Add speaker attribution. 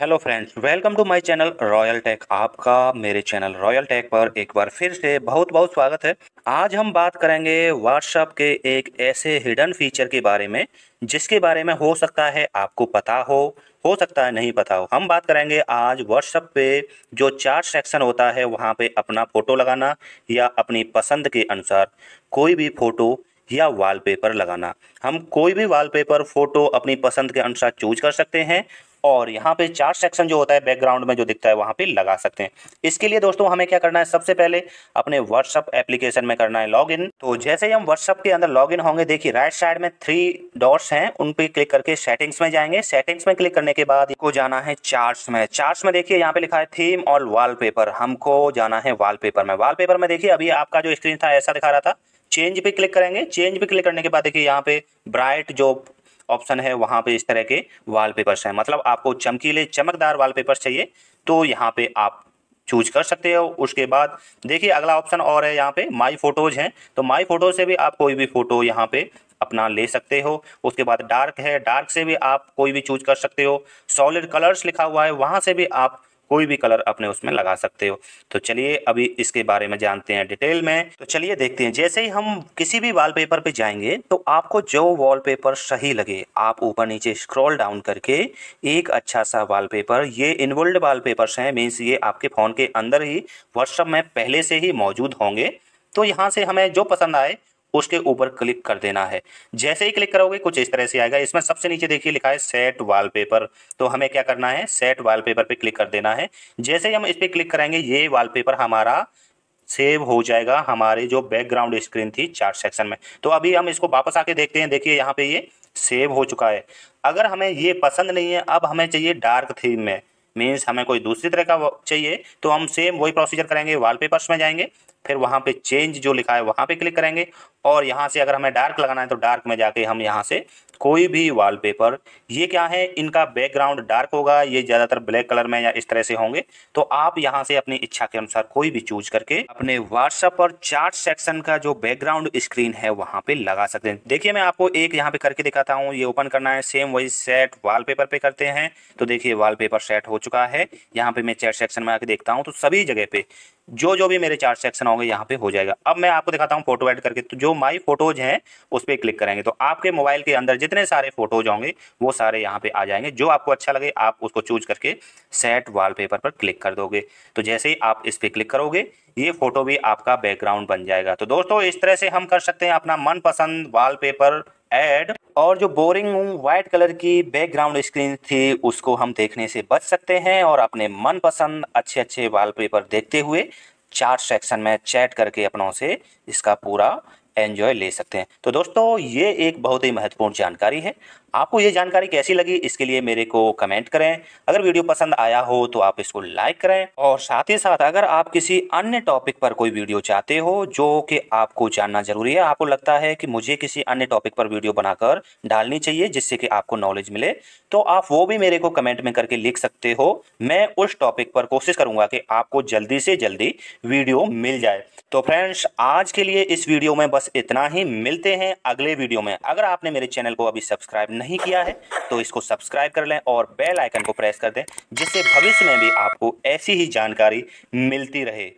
Speaker 1: hello friends welcome to my channel royal tech आपका मेरे channel royal take पर एक बार फिर से बहुत बहुत स्वागत है आज हम बात करेंगे व्हाट्सएप के एक ऐसे हिडन फीचर के बारे में जिसके बारे में हो सकता है आपको पता हो हो सकता है नहीं पता हो हम बात करेंगे आज व्हाट्सएप पे जो चार सेक्शन होता है वहाँ पे अपना फ़ोटो लगाना या अपनी पसंद के अनुसार कोई भी फ़ोटो या वॉलपेपर लगाना हम कोई भी वॉलपेपर फोटो अपनी पसंद के अनुसार चूज कर सकते हैं और यहाँ पे चार सेक्शन जो होता है बैकग्राउंड में जो दिखता है वहाँ पे लगा सकते हैं इसके लिए दोस्तों हमें क्या करना है सबसे पहले अपने व्हाट्सअप एप्लीकेशन में करना है लॉगिन तो जैसे ही हम व्हाट्सअप के अंदर लॉगिन होंगे देखिए राइट साइड में थ्री डॉट्स हैं उन पे क्लिक करके सेटिंग्स में जाएंगे सेटिंग्स में क्लिक करने के बाद को जाना है चार्ट में चार्ट में देखिए यहाँ पे लिखा है थीम और वॉलपेपर हमको जाना है वाल में वाल में देखिए अभी आपका जो स्क्रीन था ऐसा दिखा रहा था चेंज पे क्लिक करेंगे चेंज पे क्लिक करने के बाद देखिए यहाँ पे ब्राइट जो ऑप्शन है वहां पे इस तरह के वॉलपेपर्स हैं मतलब आपको चमकीले चमकदार वॉलपेपर्स चाहिए तो यहाँ पे आप चूज कर सकते हो उसके बाद देखिए अगला ऑप्शन और है यहाँ पे माई फोटोज हैं तो माई फोटो से भी आप कोई भी फोटो यहाँ पे अपना ले सकते हो उसके बाद डार्क है डार्क से भी आप कोई भी चूज कर सकते हो सॉलिड कलर्स लिखा हुआ है वहां से भी आप कोई भी कलर अपने उसमें लगा सकते हो तो चलिए अभी इसके बारे में जानते हैं डिटेल में तो चलिए देखते हैं जैसे ही हम किसी भी वॉलपेपर पे जाएंगे तो आपको जो वॉलपेपर सही लगे आप ऊपर नीचे स्क्रॉल डाउन करके एक अच्छा सा वॉलपेपर ये इनवुल्ड वॉलपेपर्स हैं मीन्स ये आपके फ़ोन के अंदर ही व्हाट्सअप में पहले से ही मौजूद होंगे तो यहाँ से हमें जो पसंद आए उसके ऊपर क्लिक कर देना है जैसे ही क्लिक करोगे कुछ इस तरह से आएगा इसमें सबसे नीचे देखिए लिखा है सेट वॉलपेपर तो हमें क्या करना है सेट वॉलपेपर पे क्लिक कर देना है जैसे ही हम इस पर क्लिक करेंगे ये वॉलपेपर हमारा सेव हो जाएगा हमारे जो बैकग्राउंड स्क्रीन थी चार्ट सेक्शन में तो अभी हम इसको वापस आके देखते हैं देखिए यहाँ पे ये सेव हो चुका है अगर हमें ये पसंद नहीं है अब हमें चाहिए डार्क थीम में मीन्स हमें कोई दूसरी तरह का चाहिए तो हम सेम वही प्रोसीजर करेंगे वॉलपेपर्स में जाएंगे फिर वहाँ पे चेंज जो लिखा है वहाँ पे क्लिक करेंगे और यहाँ से अगर हमें डार्क लगाना है तो डार्क में जाके हम यहाँ से कोई भी वॉलपेपर ये क्या है इनका बैकग्राउंड डार्क होगा ये ज़्यादातर ब्लैक कलर में या इस तरह से होंगे तो आप यहाँ से अपनी इच्छा के अनुसार कोई भी चूज करके अपने व्हाट्सएप पर चार्ट सेक्शन का जो बैकग्राउंड स्क्रीन है वहाँ पे लगा सकते हैं देखिए मैं आपको एक यहाँ पे करके दिखाता हूँ ये ओपन करना है सेम वही सेट वाल पे करते हैं तो देखिए वॉलपेपर सेट हो चुका है यहाँ पे मैं चैट सेक्शन में आके देखता हूँ तो सभी जगह पे जो जो भी मेरे चार सेक्शन होंगे यहाँ पे हो जाएगा अब मैं आपको दिखाता हूँ फोटो ऐड करके तो जो माई फोटोज हैं उस पर क्लिक करेंगे तो आपके मोबाइल के अंदर जितने सारे फोटोज होंगे वो सारे यहाँ पे आ जाएंगे जो आपको अच्छा लगे आप उसको चूज करके सेट वॉलपेपर पर क्लिक कर दोगे तो जैसे ही आप इस पर क्लिक करोगे ये फोटो भी आपका बैकग्राउंड बन जाएगा तो दोस्तों इस तरह से हम कर सकते हैं अपना मनपसंद पेपर एड और जो बोरिंग व्हाइट कलर की बैकग्राउंड स्क्रीन थी उसको हम देखने से बच सकते हैं और अपने मनपसंद अच्छे अच्छे वॉलपेपर देखते हुए चार सेक्शन में चैट करके अपनों से इसका पूरा एंजॉय ले सकते हैं तो दोस्तों ये एक बहुत ही महत्वपूर्ण जानकारी है आपको ये जानकारी कैसी लगी इसके लिए मेरे को कमेंट करें अगर वीडियो पसंद आया हो तो आप इसको लाइक करें और साथ ही साथ अगर आप किसी अन्य टॉपिक पर कोई वीडियो चाहते हो जो कि आपको जानना जरूरी है आपको लगता है कि मुझे किसी अन्य टॉपिक पर वीडियो बनाकर डालनी चाहिए जिससे कि आपको नॉलेज मिले तो आप वो भी मेरे को कमेंट में करके लिख सकते हो मैं उस टॉपिक पर कोशिश करूंगा कि आपको जल्दी से जल्दी वीडियो मिल जाए तो फ्रेंड्स आज के लिए इस वीडियो में बस इतना ही मिलते हैं अगले वीडियो में अगर आपने मेरे चैनल को अभी सब्सक्राइब नहीं किया है तो इसको सब्सक्राइब कर लें और बेल आइकन को प्रेस कर दें जिससे भविष्य में भी आपको ऐसी ही जानकारी मिलती रहे